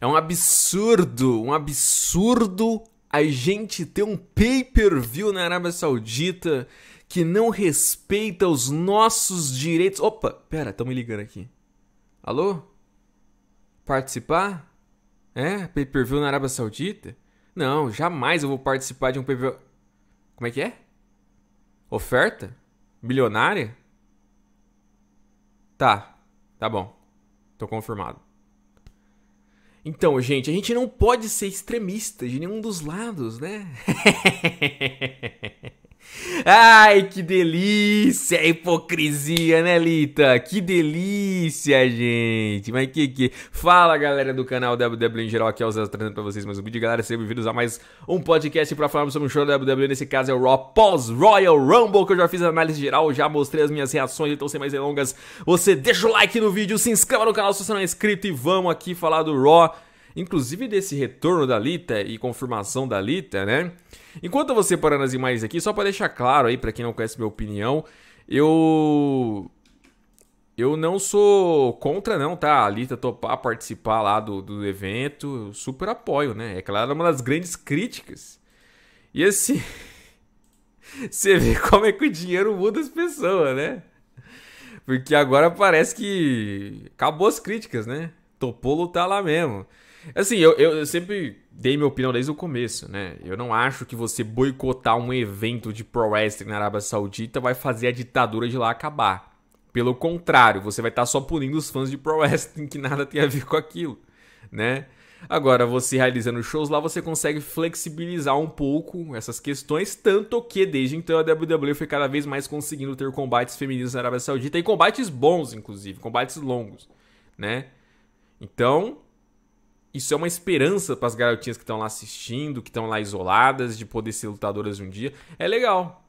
É um absurdo, um absurdo a gente ter um pay-per-view na Arábia Saudita que não respeita os nossos direitos. Opa, pera, estão me ligando aqui. Alô? Participar? É? Pay-per-view na Arábia Saudita? Não, jamais eu vou participar de um pay-per-view. Como é que é? Oferta? Bilionária? Tá, tá bom. Tô confirmado. Então, gente, a gente não pode ser extremista de nenhum dos lados, né? Ai, que delícia! A hipocrisia, né, Lita? Que delícia, gente! Mas que que. Fala, galera do canal WWE em geral, aqui é o Zé trazendo pra vocês mais um vídeo. Galera, sejam bem-vindos a mais um podcast pra falarmos sobre um show da WWE. Nesse caso é o Raw pós-Royal Rumble, que eu já fiz a análise geral, já mostrei as minhas reações, então sem mais delongas, você deixa o like no vídeo, se inscreva no canal se você não é inscrito e vamos aqui falar do Raw inclusive desse retorno da Lita e confirmação da Lita, né? Enquanto eu vou separando as imagens aqui, só para deixar claro aí para quem não conhece minha opinião, eu eu não sou contra não, tá? A Lita topar participar lá do, do evento, super apoio, né? É claro, é uma das grandes críticas. E assim, você vê como é que o dinheiro muda as pessoas, né? Porque agora parece que acabou as críticas, né? Topou lutar lá mesmo. Assim, eu, eu, sempre dei minha opinião desde o começo, né? Eu não acho que você boicotar um evento de pro wrestling na Arábia Saudita vai fazer a ditadura de lá acabar. Pelo contrário, você vai estar tá só punindo os fãs de pro wrestling que nada tem a ver com aquilo, né? Agora, você realizando shows lá, você consegue flexibilizar um pouco essas questões, tanto que desde então a WWE foi cada vez mais conseguindo ter combates femininos na Arábia Saudita e combates bons, inclusive, combates longos, né? Então, isso é uma esperança para as garotinhas que estão lá assistindo, que estão lá isoladas, de poder ser lutadoras um dia. É legal.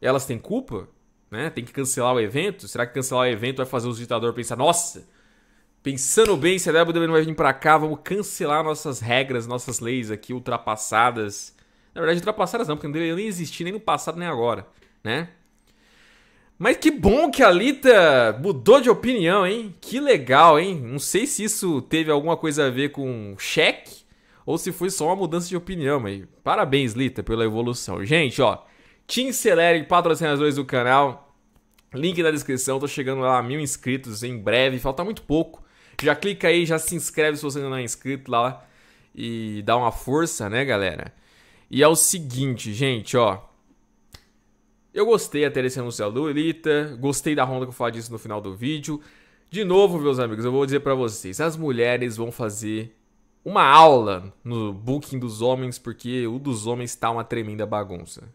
Elas têm culpa, né? Tem que cancelar o evento. Será que cancelar o evento vai fazer os ditadores pensar, nossa, pensando bem, se a WWE não vai vir para cá, vamos cancelar nossas regras, nossas leis aqui ultrapassadas. Na verdade, ultrapassadas não, porque não deveria nem existir nem no passado nem agora, né? Mas que bom que a Lita mudou de opinião, hein? Que legal, hein? Não sei se isso teve alguma coisa a ver com cheque ou se foi só uma mudança de opinião, mas parabéns, Lita, pela evolução. Gente, ó, Team Celery, patrocinadores do canal, link na descrição, tô chegando lá a mil inscritos em breve, falta muito pouco. Já clica aí, já se inscreve se você não é inscrito lá e dá uma força, né, galera? E é o seguinte, gente, ó. Eu gostei até desse anúncio da Lolita, gostei da Honda que eu falei disso no final do vídeo. De novo, meus amigos, eu vou dizer para vocês, as mulheres vão fazer uma aula no booking dos homens, porque o dos homens tá uma tremenda bagunça.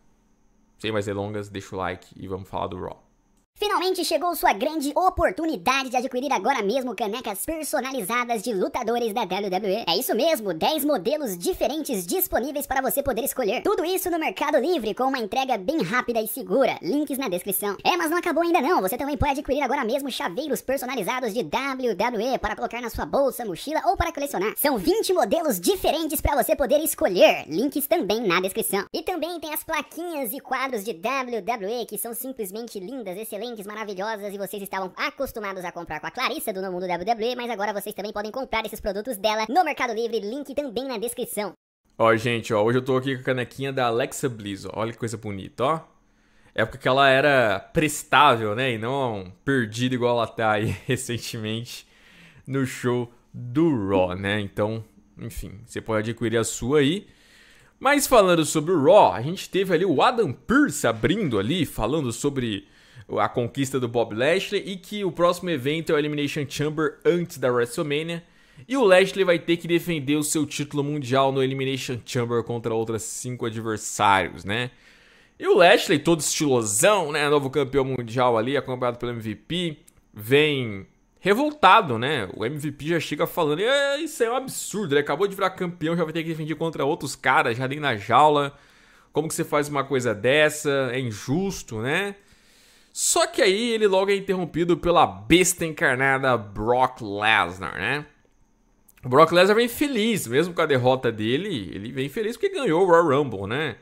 Sem mais delongas, deixa o like e vamos falar do Raw. Finalmente chegou sua grande oportunidade de adquirir agora mesmo canecas personalizadas de lutadores da WWE. É isso mesmo, 10 modelos diferentes disponíveis para você poder escolher. Tudo isso no Mercado Livre com uma entrega bem rápida e segura. Links na descrição. É, mas não acabou ainda não. Você também pode adquirir agora mesmo chaveiros personalizados de WWE para colocar na sua bolsa, mochila ou para colecionar. São 20 modelos diferentes para você poder escolher. Links também na descrição. E também tem as plaquinhas e quadros de WWE que são simplesmente lindas, excelentes maravilhosas e vocês estavam acostumados a comprar com a Clarissa do No Mundo WWE, mas agora vocês também podem comprar esses produtos dela no Mercado Livre, link também na descrição. Ó, gente, ó, hoje eu tô aqui com a canequinha da Alexa Bliss, ó, olha que coisa bonita, ó. Época que ela era prestável, né, e não perdida igual ela tá aí recentemente no show do Raw, né, então, enfim, você pode adquirir a sua aí. Mas falando sobre o Raw, a gente teve ali o Adam Pearce abrindo ali, falando sobre a conquista do Bob Lashley e que o próximo evento é o Elimination Chamber antes da WrestleMania. E o Lashley vai ter que defender o seu título mundial no Elimination Chamber contra outras cinco adversários, né? E o Lashley, todo estilosão, né? Novo campeão mundial ali, acompanhado pelo MVP, vem revoltado, né? O MVP já chega falando: é, Isso é um absurdo, ele né? acabou de virar campeão, já vai ter que defender contra outros caras, já nem na jaula. Como que você faz uma coisa dessa? É injusto, né? Só que aí ele logo é interrompido pela besta encarnada Brock Lesnar, né? O Brock Lesnar vem feliz, mesmo com a derrota dele, ele vem feliz porque ganhou o Royal Rumble, né?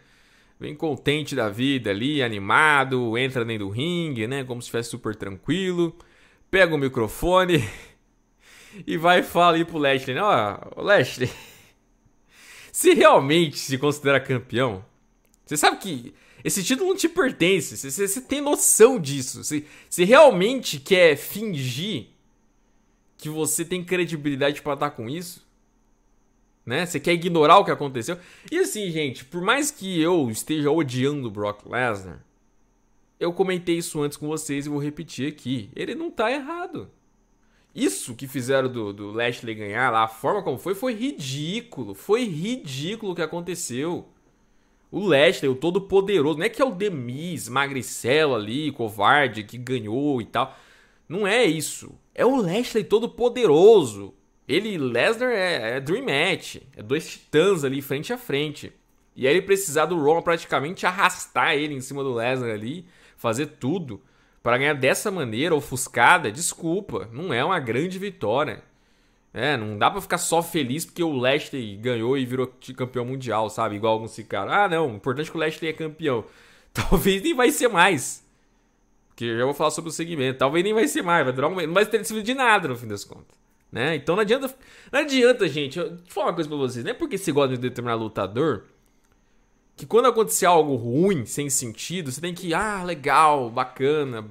Vem contente da vida ali, animado, entra dentro do ringue, né? Como se estivesse super tranquilo. Pega o microfone e vai falar ali pro Lashley, né? ó, oh, Lashley, se realmente se considera campeão, você sabe que esse título não te pertence. Você, tem noção disso. Você, você realmente quer fingir que você tem credibilidade para estar tá com isso? Né? Você quer ignorar o que aconteceu? E assim, gente, por mais que eu esteja odiando o Brock Lesnar, eu comentei isso antes com vocês e vou repetir aqui. Ele não tá errado. Isso que fizeram do, do Lashley ganhar lá, a forma como foi, foi ridículo. Foi ridículo o que aconteceu. O Lashley, o todo poderoso, não é que é o Demis, magricela ali, covarde, que ganhou e tal. Não é isso. É o Lashley todo poderoso. Ele, Lesnar, é, é Dream Match. É dois titãs ali, frente a frente. E aí ele precisar do Roman praticamente arrastar ele em cima do Lesnar ali, fazer tudo para ganhar dessa maneira, ofuscada, desculpa, não é uma grande vitória. É, não dá pra ficar só feliz porque o Lashley ganhou e virou campeão mundial, sabe? Igual alguns ficaram. Ah, não, o importante é que o Lashley é campeão. Talvez nem vai ser mais. porque eu já vou falar sobre o segmento. Talvez nem vai ser mais, vai durar um Não vai ter sido de nada no fim das contas. Né? Então não adianta. Não adianta, gente. Eu, deixa eu falar uma coisa pra vocês. Não é porque você gosta de determinado lutador que quando acontecer algo ruim, sem sentido, você tem que, ah, legal, bacana.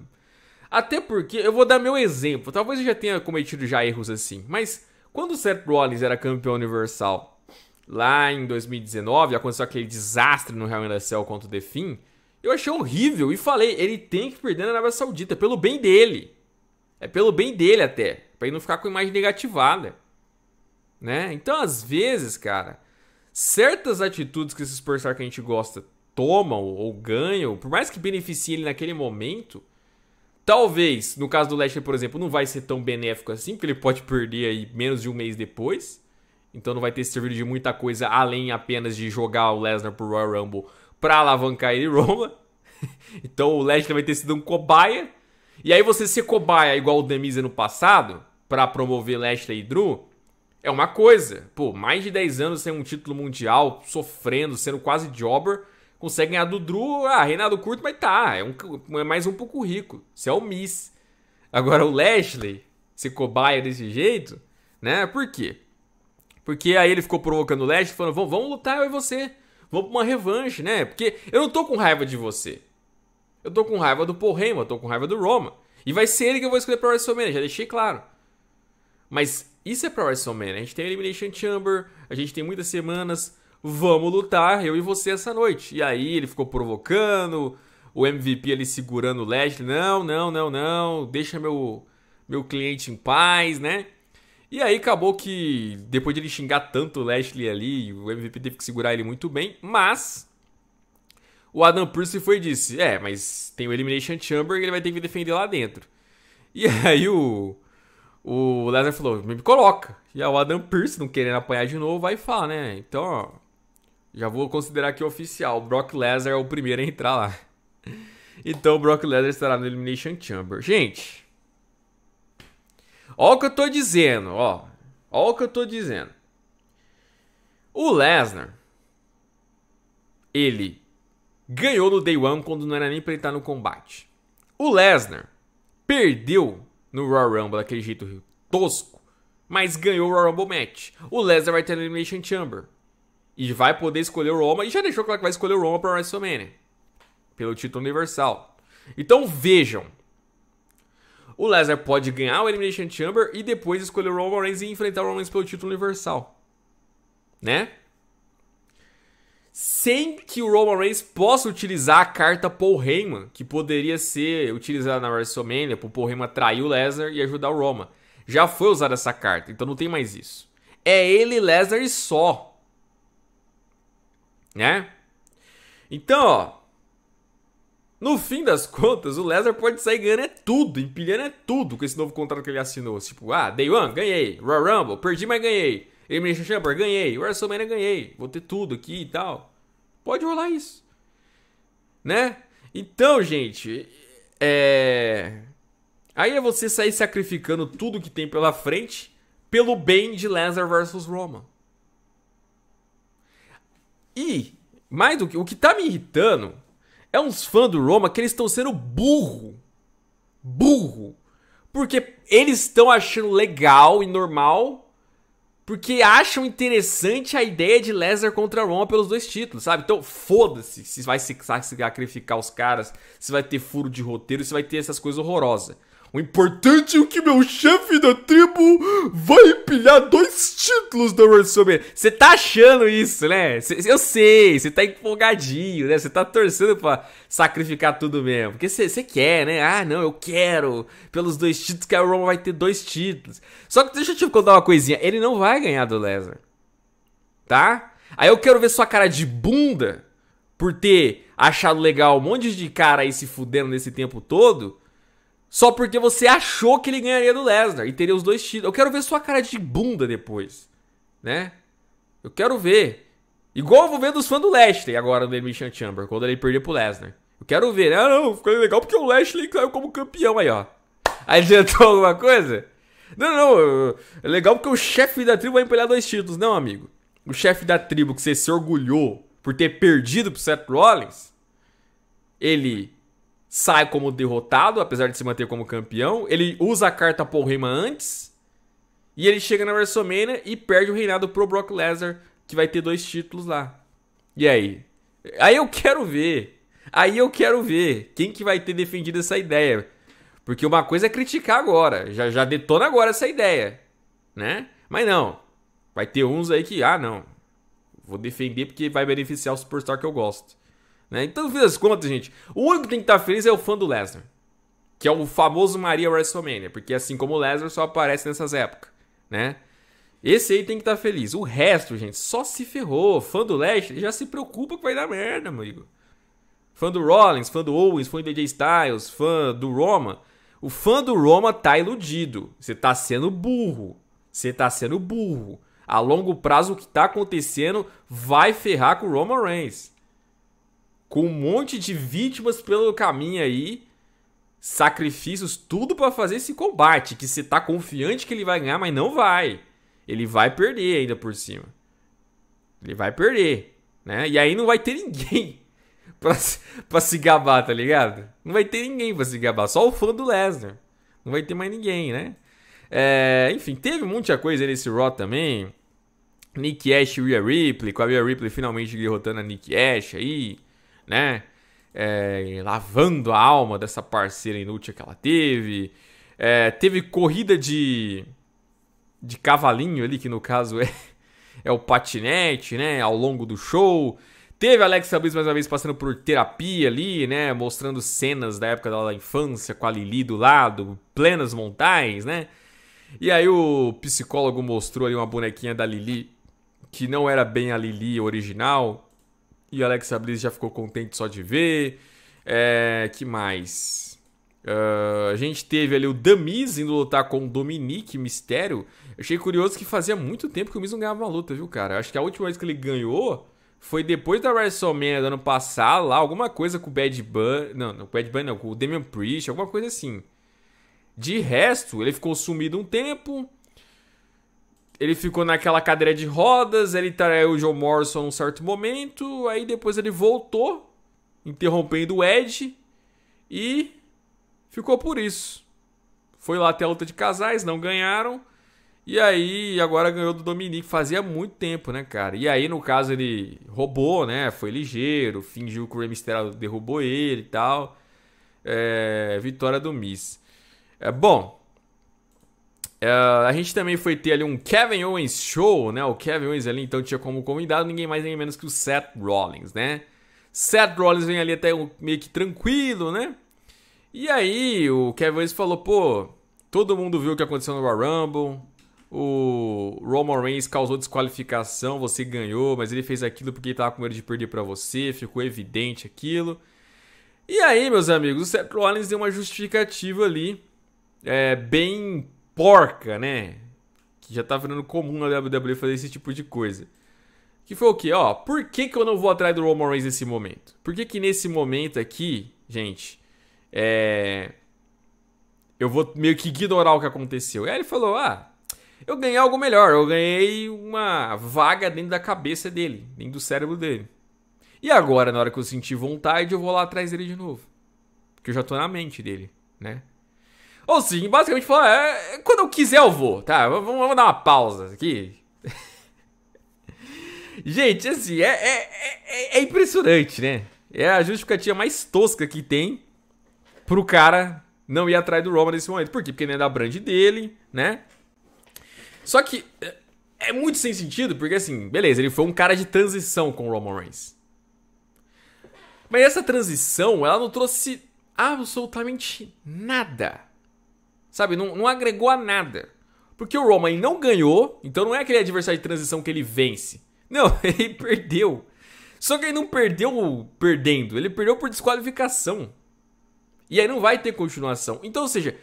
Até porque, eu vou dar meu exemplo. Talvez eu já tenha cometido já erros assim, mas quando o Seth Rollins era campeão universal lá em 2019, aconteceu aquele desastre no Real in Cell contra o The eu achei horrível e falei, ele tem que perder na Arábia Saudita, pelo bem dele. É pelo bem dele até, para ele não ficar com a imagem negativada. Né? Então, às vezes, cara, certas atitudes que esses personagens que a gente gosta tomam ou ganham, por mais que beneficiem ele naquele momento, Talvez, no caso do Leicester, por exemplo, não vai ser tão benéfico assim, porque ele pode perder aí menos de um mês depois. Então não vai ter servido de muita coisa além apenas de jogar o Lesnar pro Royal Rumble para alavancar ele Roma. então o Lesnar vai ter sido um cobaia. E aí você ser cobaia igual o Demise no passado, para promover Lashley e Drew, é uma coisa. Pô, mais de 10 anos sem um título mundial, sofrendo, sendo quase jobber. Consegue ganhar do Drew, ah, reinado curto, mas tá, é, um, é mais um pouco rico. Isso é o Miss. Agora o Lashley se cobaia desse jeito, né? Por quê? Porque aí ele ficou provocando o Lashley, falando, vamos, vamos lutar eu e você. Vamos pra uma revanche, né? Porque eu não tô com raiva de você. Eu tô com raiva do Paul Heyman, eu tô com raiva do Roma. E vai ser ele que eu vou escolher pra WrestleMania, já deixei claro. Mas isso é pra WrestleMania. Né? A gente tem Elimination Chamber, a gente tem muitas semanas vamos lutar, eu e você essa noite. E aí ele ficou provocando, o MVP ali segurando o Lashley, não, não, não, não, deixa meu, meu cliente em paz, né? E aí acabou que, depois de ele xingar tanto o Lashley ali, o MVP teve que segurar ele muito bem, mas o Adam Pearce foi e disse, é, mas tem o Elimination Chamber que ele vai ter que defender lá dentro. E aí o, o Lesnar falou, me coloca. E aí o Adam Pearce, não querendo apanhar de novo, vai falar né? Então, ó, já vou considerar aqui oficial. Brock Lesnar é o primeiro a entrar lá. Então Brock Lesnar estará no Elimination Chamber. Gente. Olha o que eu tô dizendo, ó. Olha o que eu tô dizendo. O Lesnar. Ele ganhou no Day One quando não era nem pra ele estar no combate. O Lesnar perdeu no Royal Rumble daquele jeito tosco, mas ganhou o Royal Rumble match. O Lesnar vai ter no Elimination Chamber. E vai poder escolher o Roma. E já deixou claro que vai escolher o Roma para WrestleMania. Pelo título universal. Então vejam. O Lesnar pode ganhar o Elimination Chamber e depois escolher o Roman Reigns e enfrentar o Roman Reigns pelo título universal. Né? Sem que o Roman Reigns possa utilizar a carta Paul Heyman, que poderia ser utilizada na WrestleMania, pro Paul Heyman trair o Lesnar e ajudar o Roma. Já foi usada essa carta, então não tem mais isso. É ele, Lesnar e só né? Então, ó, no fim das contas, o Lesnar pode sair ganhando é tudo, empilhando é tudo com esse novo contrato que ele assinou. Tipo, ah, Day One, ganhei. Royal Rumble, perdi, mas ganhei. Elimination Chamber, ganhei. WrestleMania, ganhei. Vou ter tudo aqui e tal. Pode rolar isso. Né? Então, gente, é... Aí é você sair sacrificando tudo que tem pela frente pelo bem de Lesnar versus Roman. E, mais do que. O que tá me irritando é uns fãs do Roma que eles estão sendo burro. Burro. Porque eles estão achando legal e normal. Porque acham interessante a ideia de Lesnar contra Roma pelos dois títulos, sabe? Então, foda-se se vai se sacrificar os caras, se vai ter furo de roteiro, se vai ter essas coisas horrorosas. O importante é que meu chefe da tribo vai empilhar dois títulos da WrestleMania. Você tá achando isso, né? eu sei, você tá empolgadinho, né? Você tá torcendo pra sacrificar tudo mesmo. Porque você quer, né? Ah, não, eu quero pelos dois títulos que a Roma vai ter dois títulos. Só que deixa eu te contar uma coisinha. Ele não vai ganhar do Lesnar. Tá? Aí eu quero ver sua cara de bunda por ter achado legal um monte de cara aí se fudendo nesse tempo todo só porque você achou que ele ganharia do Lesnar e teria os dois títulos. Eu quero ver sua cara de bunda depois, né? Eu quero ver. Igual eu vou ver dos fãs do Lashley agora no Emission Chamber, quando ele perder pro Lesnar. Eu quero ver. Né? Ah, não, ficou legal porque o Lashley caiu como campeão aí, ó. Adiantou alguma coisa? Não, não, é legal porque o chefe da tribo vai empelhar dois títulos. Não, amigo. O chefe da tribo que você se orgulhou por ter perdido pro Seth Rollins, ele sai como derrotado, apesar de se manter como campeão. Ele usa a carta Paul Heyman antes. E ele chega na WrestleMania e perde o reinado pro Brock Lesnar, que vai ter dois títulos lá. E aí? Aí eu quero ver. Aí eu quero ver quem que vai ter defendido essa ideia. Porque uma coisa é criticar agora, já, já detona agora essa ideia, né? Mas não, vai ter uns aí que, ah não, vou defender porque vai beneficiar o superstar que eu gosto. Né? Então, no fim das contas, gente, o único que tem que estar tá feliz é o fã do Lesnar. Que é o famoso Maria WrestleMania. Porque assim como o Lesnar só aparece nessas épocas, né? Esse aí tem que estar tá feliz. O resto, gente, só se ferrou. Fã do Lesnar já se preocupa que vai dar merda, amigo. Fã do Rollins, fã do Owens, fã do AJ Styles, fã do Roma. O fã do Roma tá iludido. Você tá sendo burro. Você tá sendo burro. A longo prazo, o que tá acontecendo vai ferrar com o Roman Reigns com um monte de vítimas pelo caminho aí, sacrifícios, tudo para fazer esse combate, que você tá confiante que ele vai ganhar, mas não vai. Ele vai perder ainda por cima. Ele vai perder, né? E aí não vai ter ninguém pra, pra se gabar, tá ligado? Não vai ter ninguém pra se gabar, só o fã do Lesnar. Não vai ter mais ninguém, né? É, enfim, teve muita coisa nesse Raw também. Nick Ash e Rhea Ripley, com a Rhea Ripley finalmente derrotando a Nick Ash aí né? É, lavando a alma dessa parceira inútil que ela teve. É, teve corrida de, de cavalinho ali, que no caso é, é o patinete, né? Ao longo do show. Teve Alexa Bliss mais uma vez passando por terapia ali, né? Mostrando cenas da época dela da infância com a Lili do lado, plenas montanhas né? E aí o psicólogo mostrou ali uma bonequinha da Lili que não era bem a Lili original, e Alexa Bliss já ficou contente só de ver. É, que mais? Uh, a gente teve ali o Damis indo lutar com o Dominique Mistério. Eu achei curioso que fazia muito tempo que o Miz não ganhava uma luta, viu, cara? acho que a última vez que ele ganhou foi depois da WrestleMania do ano passado, lá, alguma coisa com o Bad Bunny. Não, não, com o Bad Bunny não, com o Damian Priest, alguma coisa assim. De resto, ele ficou sumido um tempo ele ficou naquela cadeira de rodas, ele traiu tá, é, o John Morrison num certo momento, aí depois ele voltou, interrompendo o Ed, e ficou por isso. Foi lá até a luta de casais, não ganharam, e aí agora ganhou do Dominique, fazia muito tempo, né, cara? E aí, no caso, ele roubou, né? Foi ligeiro, fingiu que o Remaster derrubou ele e tal. É, vitória do Miss. É, bom, Uh, a gente também foi ter ali um Kevin Owens show, né? O Kevin Owens ali então tinha como convidado ninguém mais nem menos que o Seth Rollins, né? Seth Rollins vem ali até um, meio que tranquilo, né? E aí o Kevin Owens falou, pô, todo mundo viu o que aconteceu no Royal Rumble, o Roman Reigns causou desqualificação, você ganhou, mas ele fez aquilo porque ele tava com medo de perder para você, ficou evidente aquilo. E aí, meus amigos, o Seth Rollins deu uma justificativa ali, é, bem porca, né? Que já tá virando comum na WWE fazer esse tipo de coisa. Que foi o quê? Ó, por que, que eu não vou atrás do Roman Reigns nesse momento? Por que, que nesse momento aqui, gente, é. Eu vou meio que ignorar o que aconteceu. E aí ele falou: ah, eu ganhei algo melhor. Eu ganhei uma vaga dentro da cabeça dele, dentro do cérebro dele. E agora, na hora que eu sentir vontade, eu vou lá atrás dele de novo. Porque eu já tô na mente dele, né? Ou sim, basicamente falar, é, quando eu quiser eu vou, tá? Vamos, vamos dar uma pausa aqui. Gente, assim, é, é, é, é, impressionante, né? É a justificativa mais tosca que tem pro cara não ir atrás do Roman nesse momento. Por quê? Porque não é da brand dele, né? Só que é, é muito sem sentido, porque assim, beleza, ele foi um cara de transição com o Roman Reigns. Mas essa transição, ela não trouxe absolutamente nada Sabe, não, não agregou a nada. Porque o Roman não ganhou, então não é aquele adversário de transição que ele vence. Não, ele perdeu. Só que ele não perdeu perdendo, ele perdeu por desqualificação. E aí não vai ter continuação. Então, ou seja,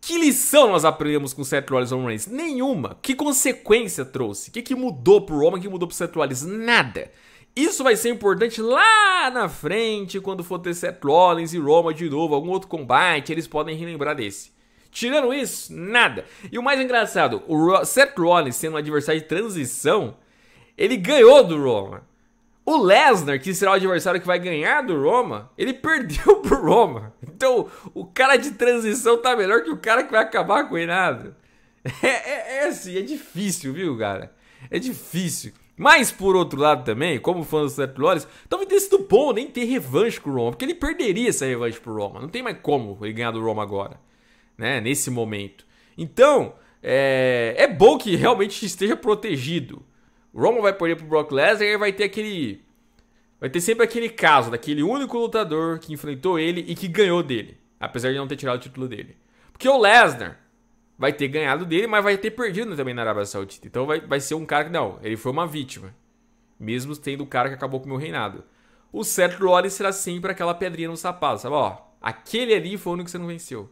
que lição nós aprendemos com Seth Rollins Roman Reigns? Nenhuma. Que consequência trouxe? O que, que mudou pro Roman? O que mudou pro Seth Rollins? Nada. Isso vai ser importante lá na frente, quando for ter Seth Rollins e Roman de novo, algum outro combate, eles podem relembrar desse. Tirando isso, nada. E o mais engraçado, o Seth Rollins sendo um adversário de transição, ele ganhou do Roma. O Lesnar, que será o adversário que vai ganhar do Roma, ele perdeu pro Roma. Então, o cara de transição tá melhor que o cara que vai acabar com o nada. É, é, é assim, é difícil, viu, cara? É difícil. Mas, por outro lado também, como fã do Seth Rollins, talvez tenha sido bom nem ter revanche com o Roma, porque ele perderia essa revanche pro Roma. Não tem mais como ele ganhar do Roma agora né, nesse momento. Então, é, é bom que realmente esteja protegido. O Roman vai perder pro Brock Lesnar e vai ter aquele. Vai ter sempre aquele caso daquele único lutador que enfrentou ele e que ganhou dele. Apesar de não ter tirado o título dele. Porque o Lesnar vai ter ganhado dele, mas vai ter perdido também na Arábia Saudita. Então vai, vai ser um cara que. Não, ele foi uma vítima. Mesmo tendo o cara que acabou com o meu reinado. O Seth Rollins será sempre aquela pedrinha no sapato, sabe? Ó, aquele ali foi o único que você não venceu.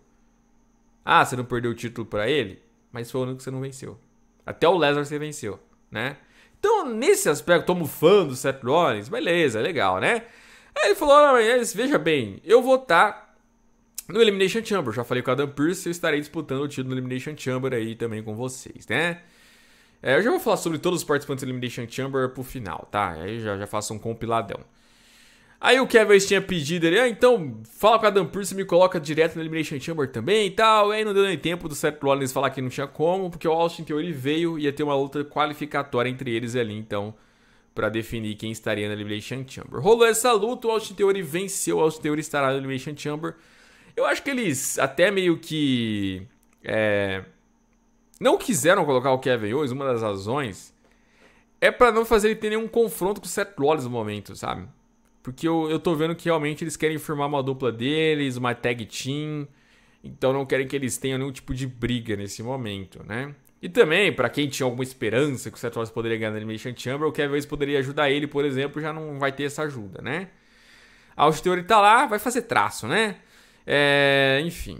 Ah, você não perdeu o título para ele? Mas foi o único que você não venceu. Até o Lesnar você venceu, né? Então, nesse aspecto, como fã do Seth Rollins, beleza, legal, né? Aí ele falou, ah, veja bem, eu vou estar tá no Elimination Chamber. Já falei com o Adam Pearce, eu estarei disputando o título no Elimination Chamber aí também com vocês, né? É, eu já vou falar sobre todos os participantes do Elimination Chamber pro final, tá? Aí já, já faço um compiladão. Aí o Kevin tinha pedido ele, ah, então fala com a Adam Pearce e me coloca direto no Elimination Chamber também e tal. E aí não deu nem tempo do Seth Rollins falar que não tinha como, porque o Austin Theory veio e ia ter uma luta qualificatória entre eles ali, então, para definir quem estaria na Elimination Chamber. Rolou essa luta, o Austin Theory venceu, o Austin Theory estará na Elimination Chamber. Eu acho que eles até meio que. É, não quiseram colocar o Kevin Owens, uma das razões é para não fazer ele ter nenhum confronto com o Seth Rollins no momento, sabe? Porque eu, eu tô vendo que realmente eles querem firmar uma dupla deles, uma tag team. Então não querem que eles tenham nenhum tipo de briga nesse momento, né? E também, para quem tinha alguma esperança que o Seth Rollins poderia ganhar na Elimination Chamber, o Kevin Owens poderia ajudar ele, por exemplo, já não vai ter essa ajuda, né? A Theory tá lá, vai fazer traço, né? É, enfim.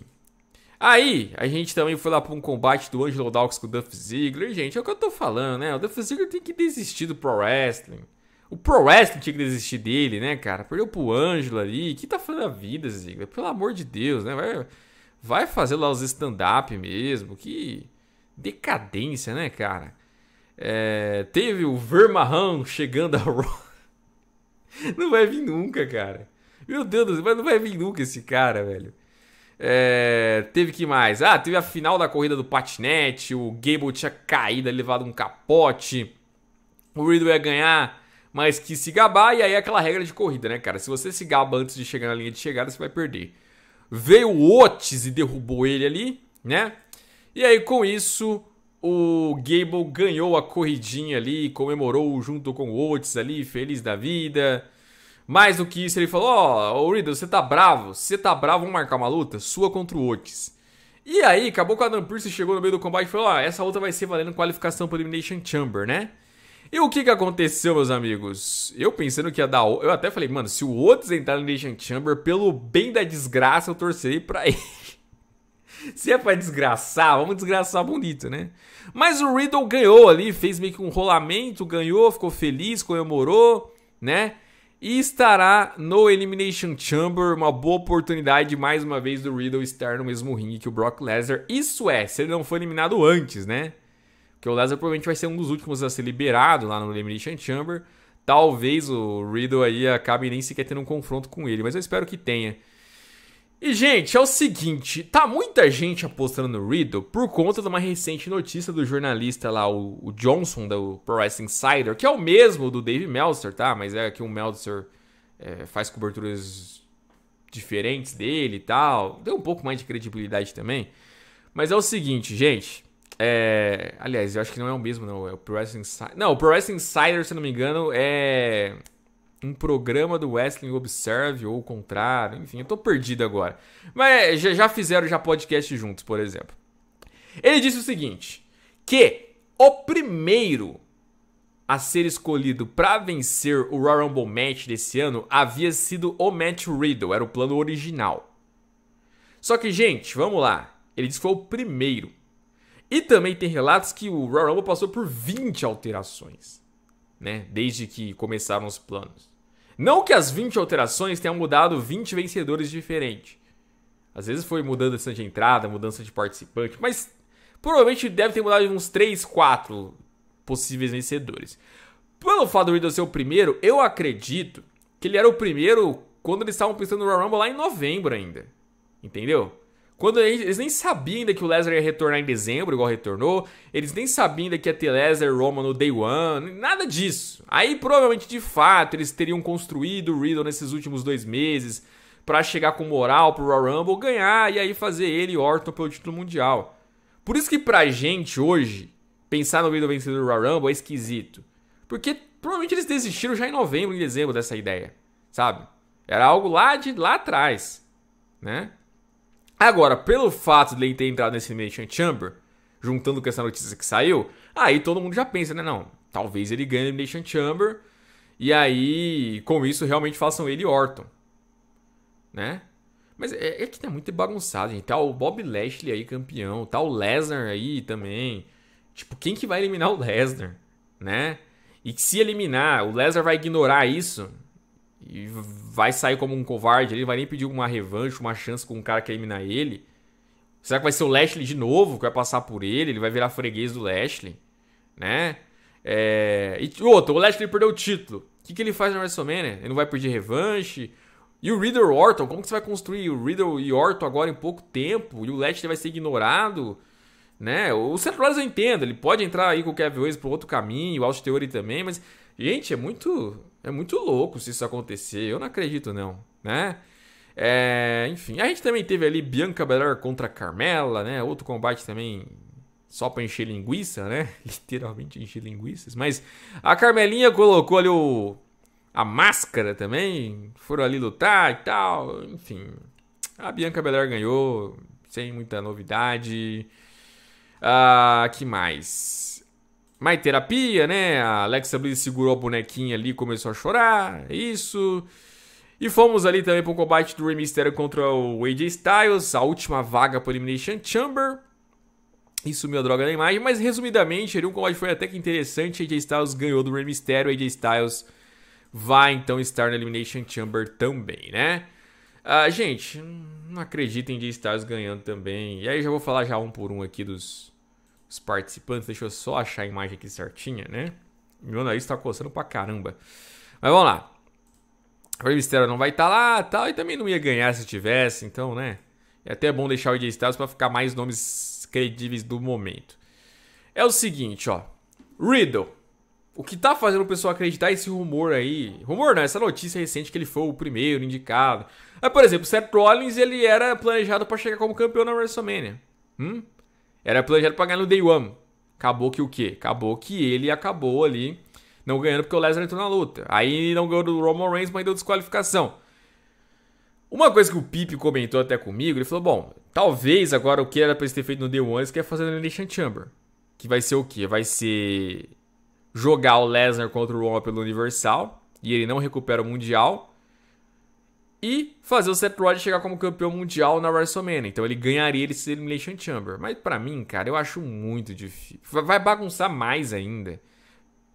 Aí, a gente também foi lá para um combate do Angelo Dawkins com o Duff Ziggler. Gente, é o que eu tô falando, né? O Duff Ziggler tem que desistir do pro wrestling. O Pro Wrestling tinha que desistir dele, né, cara? Perdeu pro Ângelo ali. que tá fazendo a vida, Ziggler? Pelo amor de Deus, né? Vai, vai fazer lá os stand-up mesmo. Que decadência, né, cara? É, teve o Vermarrão chegando a Raw. não vai vir nunca, cara. Meu Deus do céu, mas não vai vir nunca esse cara, velho. É, teve que mais? Ah, teve a final da corrida do patinete. O Gable tinha caído, levado um capote. O Riddle ia ganhar mas quis se gabar, e aí é aquela regra de corrida, né, cara? Se você se gaba antes de chegar na linha de chegada, você vai perder. Veio o Otis e derrubou ele ali, né? E aí com isso, o Gable ganhou a corridinha ali, comemorou junto com o Otis ali, feliz da vida. Mais do que isso, ele falou: Ó, oh, Riddle, você tá bravo, você tá bravo, vamos marcar uma luta? Sua contra o Otis. E aí, acabou que o Adam Pearce chegou no meio do combate e falou: Ó, essa luta vai ser valendo qualificação para Elimination Chamber, né? E o que, que aconteceu, meus amigos? Eu pensando que ia dar. Eu até falei, mano, se o Otis entrar no Nation Chamber, pelo bem da desgraça, eu torcerei pra ele. se é pra desgraçar, vamos desgraçar bonito, né? Mas o Riddle ganhou ali, fez meio que um rolamento, ganhou, ficou feliz, comemorou, né? E estará no Elimination Chamber, uma boa oportunidade mais uma vez do Riddle estar no mesmo ringue que o Brock Lesnar. Isso é, se ele não for eliminado antes, né? que o Lazar provavelmente vai ser um dos últimos a ser liberado lá no Elimination Chamber. Talvez o Riddle aí acabe nem sequer tendo um confronto com ele, mas eu espero que tenha. E, gente, é o seguinte: tá muita gente apostando no Riddle por conta de uma recente notícia do jornalista lá, o, o Johnson, do Pro Wrestling Insider, que é o mesmo do Dave Meltzer, tá? Mas é que o Meltzer é, faz coberturas diferentes dele e tal. Deu um pouco mais de credibilidade também. Mas é o seguinte, gente. É, aliás, eu acho que não é o mesmo, não. É o Pro Wrestling Insider. Não, o Pro Wrestling Insider, se eu não me engano, é um programa do Wrestling Observe ou o contrário. Enfim, eu tô perdido agora. Mas é, já fizeram já podcast juntos, por exemplo. Ele disse o seguinte: que o primeiro a ser escolhido para vencer o Royal Rumble match desse ano havia sido o Matt Riddle, era o plano original. Só que, gente, vamos lá. Ele disse que foi o primeiro. E também tem relatos que o Royal Rumble passou por 20 alterações, né? Desde que começaram os planos. Não que as 20 alterações tenham mudado 20 vencedores diferentes. Às vezes foi mudança de entrada, mudança de participante, mas provavelmente deve ter mudado uns 3, 4 possíveis vencedores. Pelo fato do Riddle ser o primeiro, eu acredito que ele era o primeiro quando eles estavam pensando no Royal Rumble lá em novembro ainda. Entendeu? Quando eles nem sabiam ainda que o Lesnar ia retornar em dezembro, igual retornou, eles nem sabiam ainda que ia ter Lesnar Roman no Day One, nada disso. Aí provavelmente de fato eles teriam construído o Riddle nesses últimos dois meses para chegar com moral pro Royal Rumble, ganhar e aí fazer ele e Orton pelo título mundial. Por isso que pra gente hoje, pensar no Riddle vencedor do Royal Rumble é esquisito. Porque provavelmente eles desistiram já em novembro, em dezembro dessa ideia, sabe? Era algo lá de lá atrás, né? Agora, pelo fato de ele ter entrado nesse Elimination Chamber, juntando com essa notícia que saiu, aí todo mundo já pensa, né? Não, talvez ele ganhe o Elimination Chamber. E aí, com isso, realmente façam ele Orton. Né? Mas é, é que tá muito bagunçado, gente. Tá o Bob Lashley aí campeão, tá o Lesnar aí também. Tipo, quem que vai eliminar o Lesnar, né? E se eliminar, o Lesnar vai ignorar isso? e vai sair como um covarde, ele vai nem pedir uma revanche, uma chance com um cara que elimina ele. Será que vai ser o Lashley de novo que vai passar por ele? Ele vai virar freguês do Lashley, né? É... E outro, o Lashley perdeu o título. O que, que ele faz na WrestleMania? Ele não vai pedir revanche? E o Riddle Orton, como que você vai construir o Riddle e Orton agora em pouco tempo? E o Lashley vai ser ignorado? Né? O Seth Rollins eu entendo, ele pode entrar aí com o Kevin Owens pro outro caminho, o Austin Theory também, mas gente, é muito é muito louco se isso acontecer. Eu não acredito, não, né? É, enfim, a gente também teve ali Bianca Belair contra Carmela, né? Outro combate também só para encher linguiça, né? Literalmente encher linguiças. Mas a Carmelinha colocou ali o, a máscara também, foram ali lutar e tal. Enfim, a Bianca Belair ganhou, sem muita novidade. Ah, que mais? mais terapia, né? A Alexa Bliss segurou a bonequinha ali e começou a chorar. É isso. E fomos ali também para o combate do Rey Mysterio contra o AJ Styles, a última vaga para Elimination Chamber. Isso me droga na imagem, mas resumidamente, ali um combate foi até que interessante. AJ Styles ganhou do Rey Mysterio, AJ Styles vai então estar na Elimination Chamber também, né? Ah, gente, não acredito em AJ Styles ganhando também. E aí já vou falar já um por um aqui dos os participantes. Deixa eu só achar a imagem aqui certinha, né? Meu nariz tá coçando pra caramba. Mas vamos lá. O Rey não vai estar tá lá tal, tá, e também não ia ganhar se tivesse, então, né? É até bom deixar o AJ Styles pra ficar mais nomes credíveis do momento. É o seguinte, ó. Riddle. O que tá fazendo o pessoal acreditar esse rumor aí? Rumor não, essa notícia recente que ele foi o primeiro indicado. Mas, ah, por exemplo, Seth Rollins, ele era planejado para chegar como campeão na WrestleMania. Hum? Era planejado para ganhar no Day One. Acabou que o quê? Acabou que ele acabou ali não ganhando porque o Lesnar entrou na luta. Aí não ganhou do Roman Reigns, mas deu desqualificação. Uma coisa que o Pipe comentou até comigo, ele falou: bom, talvez agora o que era pra ele ter feito no Day One, ele querem fazer no Elimination Chamber. Que vai ser o quê? Vai ser jogar o Lesnar contra o Roman pelo Universal e ele não recupera o Mundial e fazer o Seth Rollins chegar como campeão mundial na WrestleMania. Então ele ganharia esse Elimination Chamber. Mas para mim, cara, eu acho muito difícil. Vai bagunçar mais ainda.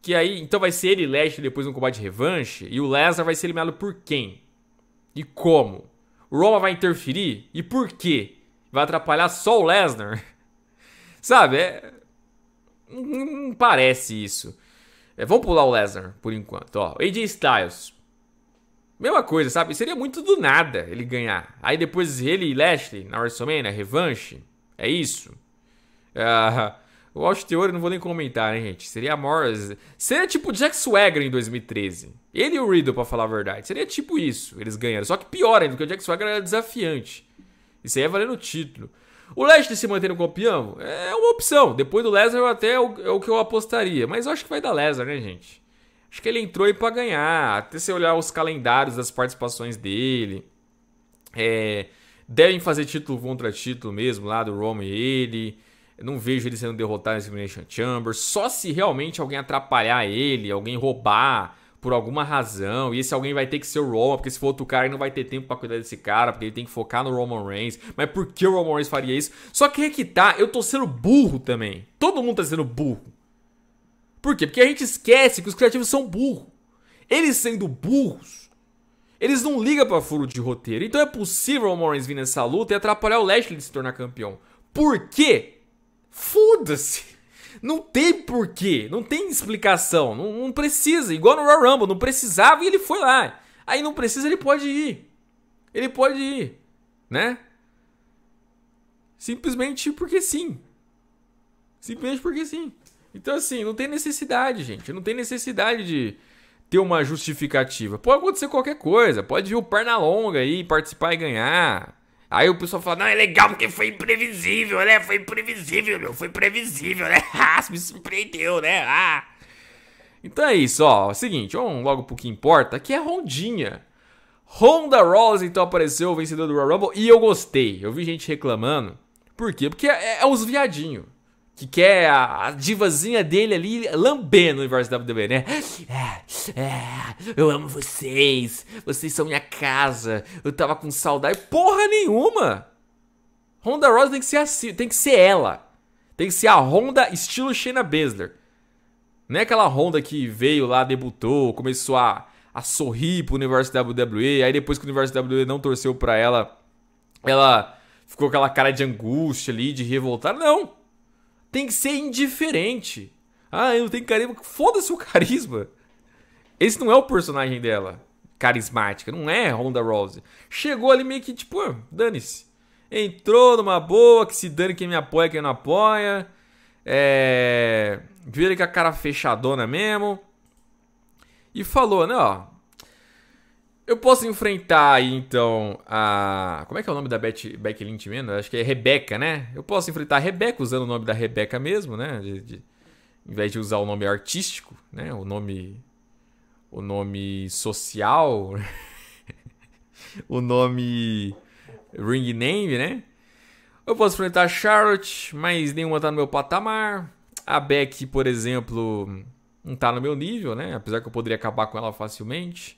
Que aí, então vai ser ele e Lashley depois no combate de revanche e o Lesnar vai ser eliminado por quem? E como? O Roma vai interferir? E por quê? Vai atrapalhar só o Lesnar? Sabe? É... Não parece isso. É, vamos pular o Lesnar por enquanto. Ó, AJ Styles Mesma coisa, sabe? Seria muito do nada ele ganhar. Aí depois ele e Lashley na WrestleMania, né? revanche. É isso. Uh, o Austin Theory não vou nem comentar, né, gente? Seria a maior... Seria tipo Jack Swagger em 2013. Ele e o Riddle, pra falar a verdade. Seria tipo isso, eles ganharam. Só que pior ainda, porque o Jack Swagger era desafiante. Isso aí é valendo o título. O Lashley se mantendo campeão é uma opção. Depois do Lesnar até é o, é o que eu apostaria. Mas eu acho que vai dar Lesnar, né, gente? Acho que ele entrou aí para ganhar. Até se olhar os calendários das participações dele. É, devem fazer título contra título mesmo lá do Roma e ele. Eu não vejo ele sendo derrotado nesse Elimination Chamber. Só se realmente alguém atrapalhar ele, alguém roubar por alguma razão. E esse alguém vai ter que ser o Roman, porque se for outro cara, ele não vai ter tempo para cuidar desse cara, porque ele tem que focar no Roman Reigns. Mas por que o Roman Reigns faria isso? Só que é que tá, eu tô sendo burro também. Todo mundo tá sendo burro. Por quê? Porque a gente esquece que os criativos são burros. Eles sendo burros, eles não ligam para furo de roteiro. Então é possível o Morris vir nessa luta e atrapalhar o Lashley de se tornar campeão. Por quê? Foda-se! Não tem porquê, não tem explicação, não, não, precisa. Igual no Royal Rumble, não precisava e ele foi lá. Aí não precisa, ele pode ir. Ele pode ir, né? Simplesmente porque sim. Simplesmente porque sim. Então, assim, não tem necessidade, gente. Não tem necessidade de ter uma justificativa. Pode acontecer qualquer coisa. Pode vir o na longa aí, participar e ganhar. Aí o pessoal fala, não, é legal porque foi imprevisível, né? Foi imprevisível, meu. Foi previsível, né? Ah, me surpreendeu, né? Ah. Então é isso, ó. É seguinte, vamos logo pro que importa, que é a rondinha. Ronda Rousey, então, apareceu o vencedor do Royal Rumble e eu gostei. Eu vi gente reclamando. Por quê? Porque é, é os viadinhos que quer a, a divazinha dele ali lambendo o universo WWE, né? É, é, eu amo vocês, vocês são minha casa, eu tava com saudade. Porra nenhuma! Honda Rosa tem que ser assim, tem que ser ela. Tem que ser a Honda estilo Shayna Baszler. Não é aquela Honda que veio lá, debutou, começou a, a sorrir pro universo WWE, aí depois que o universo WWE não torceu pra ela, ela ficou com aquela cara de angústia ali, de revoltar. Não! tem que ser indiferente. Ah, eu não tenho carisma. Foda-se o carisma. Esse não é o personagem dela. Carismática. Não é Ronda Rousey. Chegou ali meio que tipo, ah, dane-se. Entrou numa boa, que se dane quem me apoia, quem não apoia. É. Vira com a cara fechadona mesmo. E falou, né, ó. Eu posso enfrentar aí, então, a. Como é que é o nome da Beck, Beck Lynch mesmo? Acho que é Rebeca, né? Eu posso enfrentar a Rebeca usando o nome da Rebeca mesmo, né? De, de... Em vez de usar o nome artístico, né? O nome. O nome social. o nome. Ring name, né? Eu posso enfrentar a Charlotte, mas nenhuma tá no meu patamar. A Beck, por exemplo, não tá no meu nível, né? Apesar que eu poderia acabar com ela facilmente.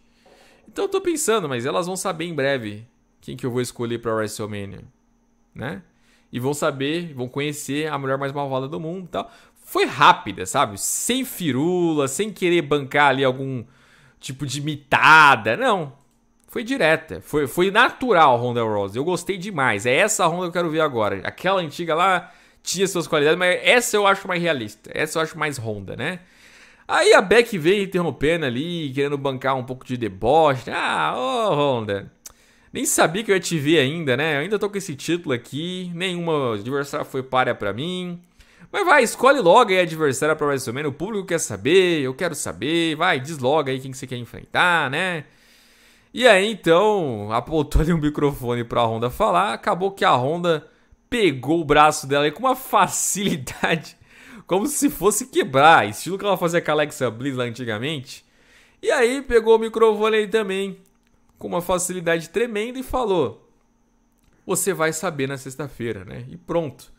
Então eu tô pensando, mas elas vão saber em breve quem que eu vou escolher para WrestleMania, né? E vão saber, vão conhecer a mulher mais malvada do mundo, tal. Foi rápida, sabe? Sem firula, sem querer bancar ali algum tipo de mitada, não. Foi direta, foi, foi natural Ronda Rose, Eu gostei demais. É essa Ronda que eu quero ver agora. Aquela antiga lá tinha suas qualidades, mas essa eu acho mais realista. Essa eu acho mais Ronda, né? Aí a Beck veio interrompendo ali, querendo bancar um pouco de deboche. Ah, ô oh, Honda, nem sabia que eu ia te ver ainda, né? Eu ainda tô com esse título aqui, nenhuma adversária foi párea pra mim. Mas vai, escolhe logo aí a adversária pra WrestleMania, o público quer saber, eu quero saber, vai, diz logo aí quem que você quer enfrentar, né? E aí então, apontou ali um microfone pra Honda falar, acabou que a Honda pegou o braço dela aí com uma facilidade como se fosse quebrar, estilo que ela fazia com a Alexa Bliss lá antigamente. E aí pegou o microfone aí também, com uma facilidade tremenda e falou: Você vai saber na sexta-feira, né? E pronto.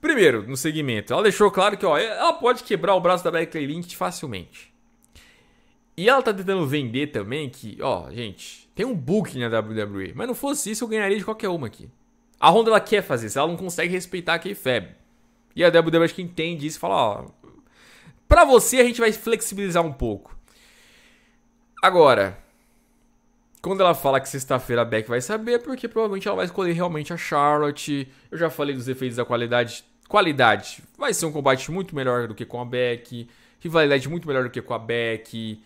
Primeiro, no segmento, ela deixou claro que ó, ela pode quebrar o braço da Becky Lynch facilmente. E ela tá tentando vender também que, ó, gente, tem um book na WWE, mas não fosse isso eu ganharia de qualquer uma aqui. A Honda ela quer fazer isso, ela não consegue respeitar a k feb? E a Débora acho que entende isso e fala, ó, pra você a gente vai flexibilizar um pouco. Agora, quando ela fala que sexta-feira a Beck vai saber, é porque provavelmente ela vai escolher realmente a Charlotte. Eu já falei dos efeitos da qualidade. Qualidade. Vai ser um combate muito melhor do que com a Beck. Rivalidade muito melhor do que com a Beck.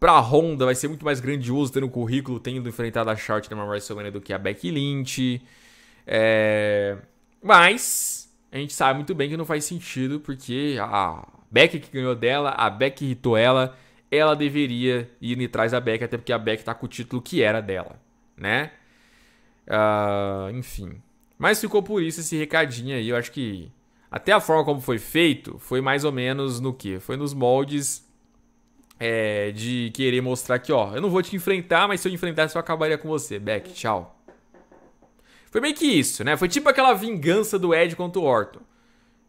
Pra Honda vai ser muito mais grandioso tendo o currículo, tendo enfrentado a Charlotte na WrestleMania do que a Beck Lynch. É... Mas a gente sabe muito bem que não faz sentido, porque a Beck que ganhou dela, a Beck irritou ela, ela deveria ir atrás da Beck, até porque a Beck tá com o título que era dela, né? Uh, enfim. Mas ficou por isso esse recadinho aí, eu acho que até a forma como foi feito foi mais ou menos no que? Foi nos moldes é, de querer mostrar que, ó, eu não vou te enfrentar, mas se eu enfrentar, eu acabaria com você. Beck, tchau. Foi meio que isso, né? Foi tipo aquela vingança do Ed contra o Orton.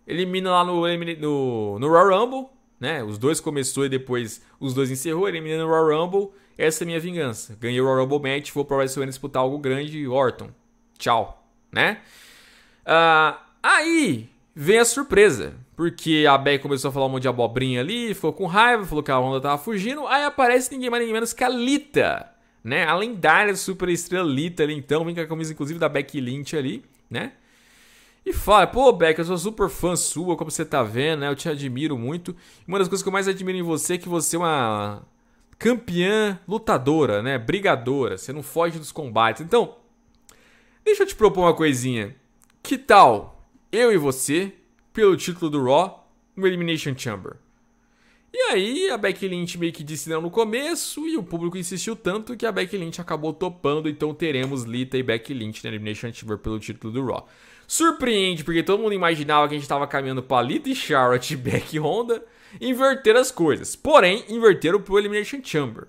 Elimina lá no, no, no Royal Rumble, né? Os dois começou e depois os dois encerrou, eliminando o Royal Rumble. Essa é a minha vingança. Ganhei o Royal Rumble match, vou pro WrestleMania disputar algo grande, Orton. Tchau, né? Uh, aí vem a surpresa, porque a Beck começou a falar um monte de abobrinha ali, ficou com raiva, falou que a Honda tava fugindo. Aí aparece ninguém mais, ninguém menos que a Lita né? A lendária super estrelita ali, então, vem com a camisa inclusive da Becky Lynch ali, né? E fala, pô, Beck, eu sou super fã sua, como você tá vendo, né? Eu te admiro muito. uma das coisas que eu mais admiro em você é que você é uma campeã lutadora, né? Brigadora, você não foge dos combates. Então, deixa eu te propor uma coisinha. Que tal eu e você, pelo título do Raw, no Elimination Chamber? E aí a Becky Lynch meio que disse não no começo e o público insistiu tanto que a Becky Lynch acabou topando, então teremos Lita e Becky Lynch na Elimination Chamber pelo título do Raw. Surpreende, porque todo mundo imaginava que a gente estava caminhando para Lita e Charlotte e Becky Honda inverter as coisas. Porém, inverteram pro Elimination Chamber.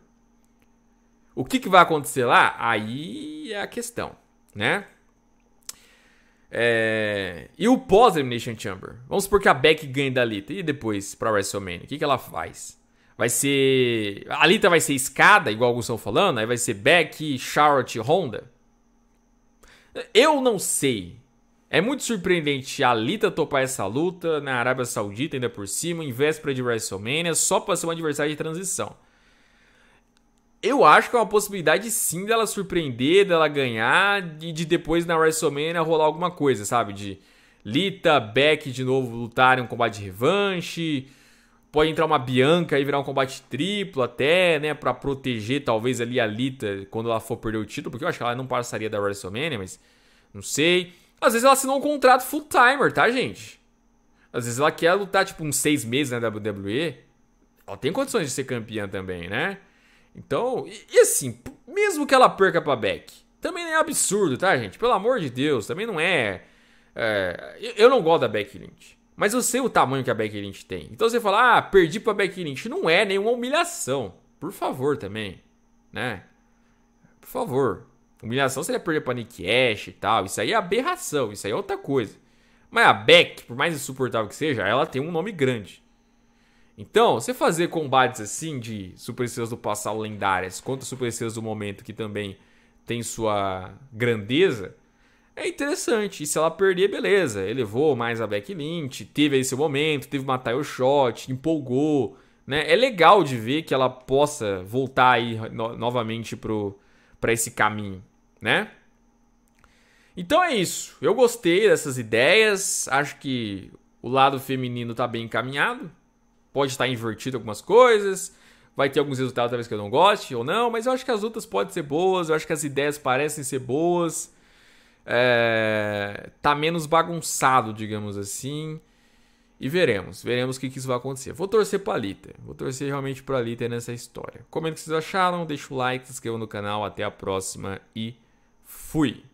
O que, que vai acontecer lá? Aí é a questão, né? É... E o pós-Elimination Chamber? Vamos supor que a Beck ganhe da Lita. E depois pra WrestleMania? O que, que ela faz? Vai ser. A Lita vai ser escada, igual alguns estão falando. Aí vai ser Beck, Charlotte Honda. Eu não sei. É muito surpreendente a Lita topar essa luta na Arábia Saudita, ainda por cima, em véspera de WrestleMania, só pra ser um adversário de transição. Eu acho que é uma possibilidade sim dela surpreender, dela ganhar e de depois na WrestleMania rolar alguma coisa, sabe? De Lita, Beck de novo lutarem um combate de revanche. Pode entrar uma Bianca e virar um combate triplo até, né? Pra proteger talvez ali a Lita quando ela for perder o título, porque eu acho que ela não passaria da WrestleMania, mas não sei. Às vezes ela assinou um contrato full-timer, tá, gente? Às vezes ela quer lutar tipo uns seis meses na WWE. Ela tem condições de ser campeã também, né? Então, e, e assim, mesmo que ela perca pra Beck, também não é absurdo, tá, gente? Pelo amor de Deus, também não é. é eu não gosto da Beck Lynch. Mas eu sei o tamanho que a Beck Lynch tem. Então você fala, ah, perdi pra Beck Lynch. Não é nenhuma humilhação. Por favor, também. Né? Por favor. Humilhação seria perder pra Nick Ash e tal. Isso aí é aberração. Isso aí é outra coisa. Mas a Beck, por mais insuportável que seja, ela tem um nome grande. Então, você fazer combates assim de superestrelas do passado lendárias contra superestrelas do momento que também tem sua grandeza, é interessante. E se ela perder, beleza. Elevou mais a Beck Lynch, teve aí seu momento, teve uma tile shot, empolgou. Né? É legal de ver que ela possa voltar aí no novamente para esse caminho, né? Então é isso. Eu gostei dessas ideias. Acho que o lado feminino está bem encaminhado pode estar invertido algumas coisas, vai ter alguns resultados talvez que eu não goste ou não, mas eu acho que as lutas podem ser boas, eu acho que as ideias parecem ser boas. É, tá menos bagunçado, digamos assim. E veremos, veremos o que, que, isso vai acontecer. Vou torcer pra Liter, vou torcer realmente pra Liter nessa história. Comenta o que vocês acharam, deixa o like, se inscreva no canal, até a próxima e fui!